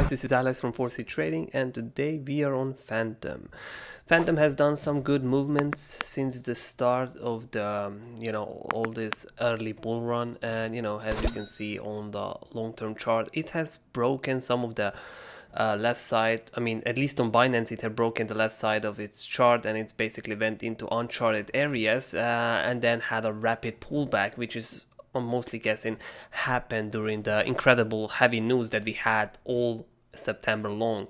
guys, this is Alex from 4C Trading and today we are on Phantom. Phantom has done some good movements since the start of the, um, you know, all this early bull run and, you know, as you can see on the long-term chart, it has broken some of the uh, left side, I mean, at least on Binance, it had broken the left side of its chart and it's basically went into uncharted areas uh, and then had a rapid pullback, which is I'm mostly guessing happened during the incredible heavy news that we had all September long.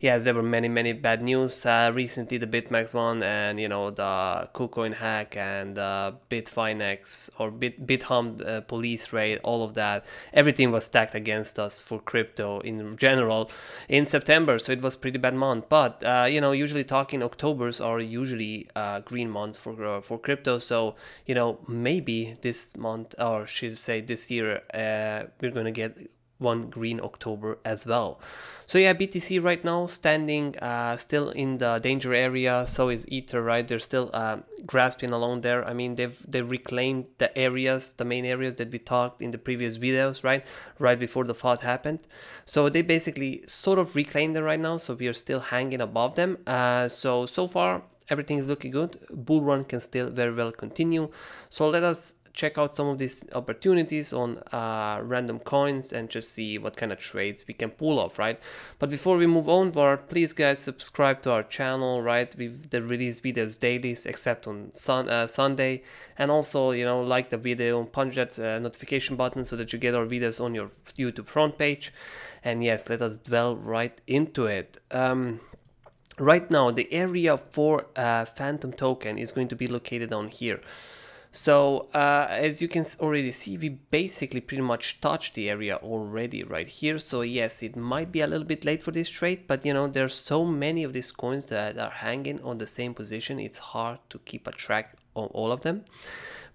Yes, there were many, many bad news uh, recently. The Bitmax one, and you know the KuCoin hack and uh, Bitfinex or Bit Bithump uh, police raid. All of that, everything was stacked against us for crypto in general in September. So it was pretty bad month. But uh, you know, usually talking October's are usually uh, green months for uh, for crypto. So you know, maybe this month or should say this year, uh, we're gonna get one green October as well. So yeah, BTC right now standing uh, still in the danger area. So is Ether, right? They're still uh, grasping along there. I mean, they've they reclaimed the areas, the main areas that we talked in the previous videos, right? Right before the FOD happened. So they basically sort of reclaimed them right now. So we are still hanging above them. Uh, so so far everything is looking good. Bull run can still very well continue. So let us check out some of these opportunities on uh, random coins and just see what kind of trades we can pull off, right? But before we move onward, please guys subscribe to our channel, right? We release videos dailies except on sun uh, Sunday, and also you know like the video, punch that uh, notification button so that you get our videos on your YouTube front page. And yes, let us dwell right into it. Um, right now, the area for uh, Phantom token is going to be located on here. So uh, as you can already see, we basically pretty much touched the area already right here. So yes, it might be a little bit late for this trade, but you know, there's so many of these coins that are hanging on the same position. It's hard to keep a track on all of them.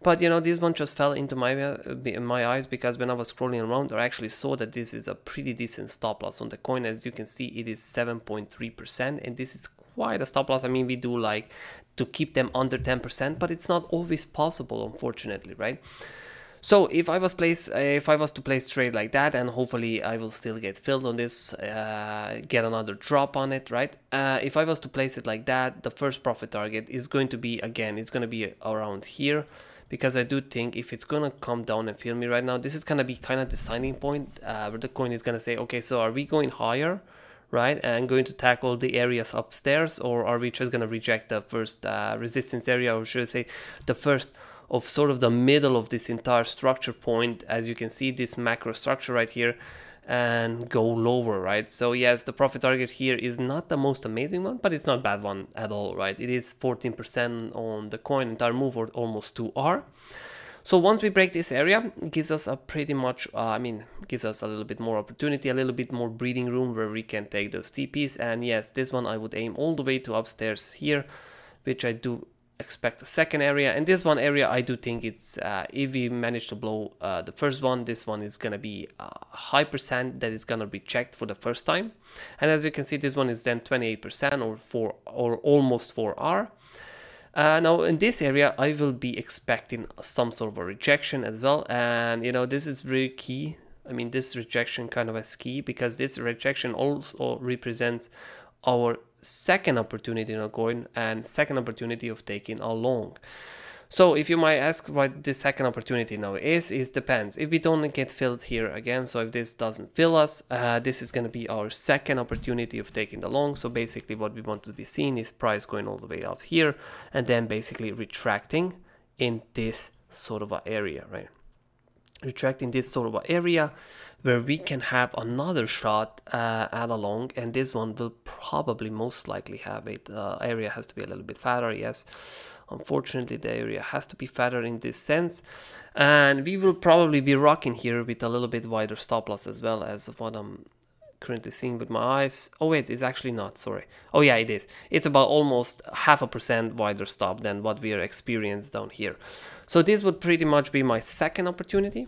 But you know, this one just fell into my uh, my eyes because when I was scrolling around, I actually saw that this is a pretty decent stop loss on the coin. As you can see, it is 7.3%, and this is quite a stop loss. I mean, we do like to keep them under 10%, but it's not always possible, unfortunately, right? So if I was place, if I was to place trade like that, and hopefully I will still get filled on this, uh, get another drop on it, right? Uh, if I was to place it like that, the first profit target is going to be again, it's going to be around here, because I do think if it's going to come down and fill me right now, this is going to be kind of the signing point uh, where the coin is going to say, okay, so are we going higher? right? And going to tackle the areas upstairs, or are we just going to reject the first uh, resistance area, or should I say the first of sort of the middle of this entire structure point, as you can see, this macro structure right here, and go lower, right? So yes, the profit target here is not the most amazing one, but it's not bad one at all, right? It is 14% on the coin entire move, or almost 2R. So once we break this area, gives us a pretty much, uh, I mean, gives us a little bit more opportunity, a little bit more breathing room where we can take those TPs. And yes, this one I would aim all the way to upstairs here, which I do expect a second area. And this one area, I do think it's, uh, if we manage to blow uh, the first one, this one is going to be a high percent that is going to be checked for the first time. And as you can see, this one is then 28% or, four or almost 4R. Uh, now in this area, I will be expecting some sort of a rejection as well. And you know, this is really key. I mean, this rejection kind of is key because this rejection also represents our second opportunity in a coin and second opportunity of taking a long. So if you might ask what the second opportunity now is, it depends. If we don't get filled here again, so if this doesn't fill us, uh, this is going to be our second opportunity of taking the long. So basically what we want to be seeing is price going all the way up here and then basically retracting in this sort of area, right? Retracting this sort of area where we can have another shot uh, at a long and this one will probably most likely have it. Uh, area has to be a little bit fatter, yes. Unfortunately, the area has to be fatter in this sense. And we will probably be rocking here with a little bit wider stop loss as well as what I'm currently seeing with my eyes. Oh wait, it's actually not, sorry. Oh yeah, it is. It's about almost half a percent wider stop than what we are experienced down here. So this would pretty much be my second opportunity.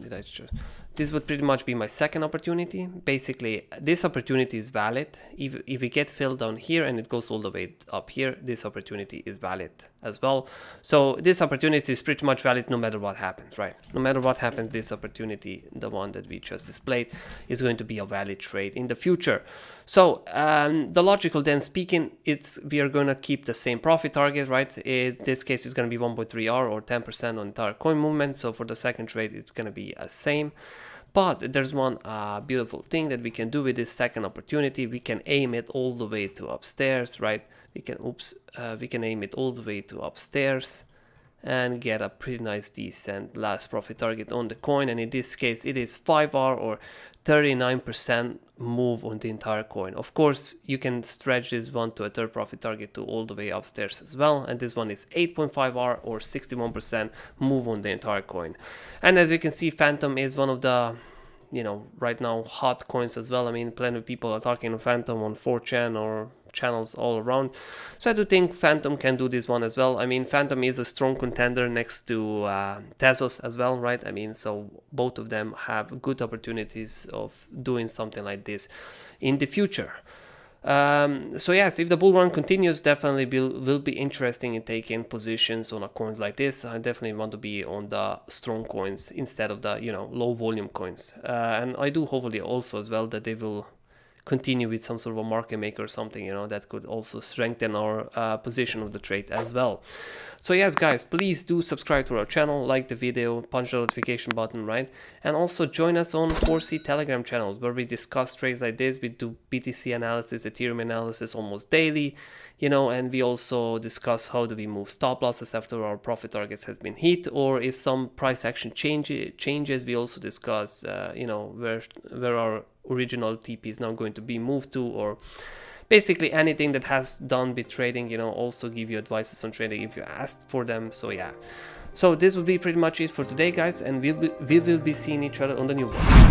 did I just this would pretty much be my second opportunity. Basically, this opportunity is valid. If, if we get filled down here and it goes all the way up here, this opportunity is valid as well. So this opportunity is pretty much valid no matter what happens, right? No matter what happens, this opportunity, the one that we just displayed, is going to be a valid trade in the future. So um, the logical then speaking, it's we are going to keep the same profit target, right? In this case is going to be 1.3R or 10% on entire coin movement. So for the second trade, it's going to be a same. But there's one uh, beautiful thing that we can do with this second opportunity. We can aim it all the way to upstairs, right? We can, oops, uh, we can aim it all the way to upstairs and get a pretty nice decent last profit target on the coin and in this case it is 5R or 39% move on the entire coin. Of course you can stretch this one to a third profit target to all the way upstairs as well and this one is 8.5R or 61% move on the entire coin. And as you can see Phantom is one of the you know right now hot coins as well. I mean plenty of people are talking on Phantom on 4chan or channels all around. So I do think Phantom can do this one as well. I mean, Phantom is a strong contender next to uh, Tezos as well, right? I mean, so both of them have good opportunities of doing something like this in the future. Um, so yes, if the bull run continues, definitely will, will be interesting in taking positions on a coins like this. I definitely want to be on the strong coins instead of the you know low volume coins, uh, and I do hopefully also as well that they will continue with some sort of a market maker or something, you know, that could also strengthen our uh, position of the trade as well. So yes, guys, please do subscribe to our channel, like the video, punch the notification button, right? And also join us on 4C Telegram channels where we discuss trades like this. We do BTC analysis, Ethereum analysis almost daily, you know, and we also discuss how do we move stop losses after our profit targets has been hit, or if some price action change, changes, we also discuss, uh, you know, where, where our original TP is now going to be moved to or basically anything that has done with trading you know also give you advices on trading if you asked for them so yeah so this will be pretty much it for today guys and we'll be, we will be seeing each other on the new one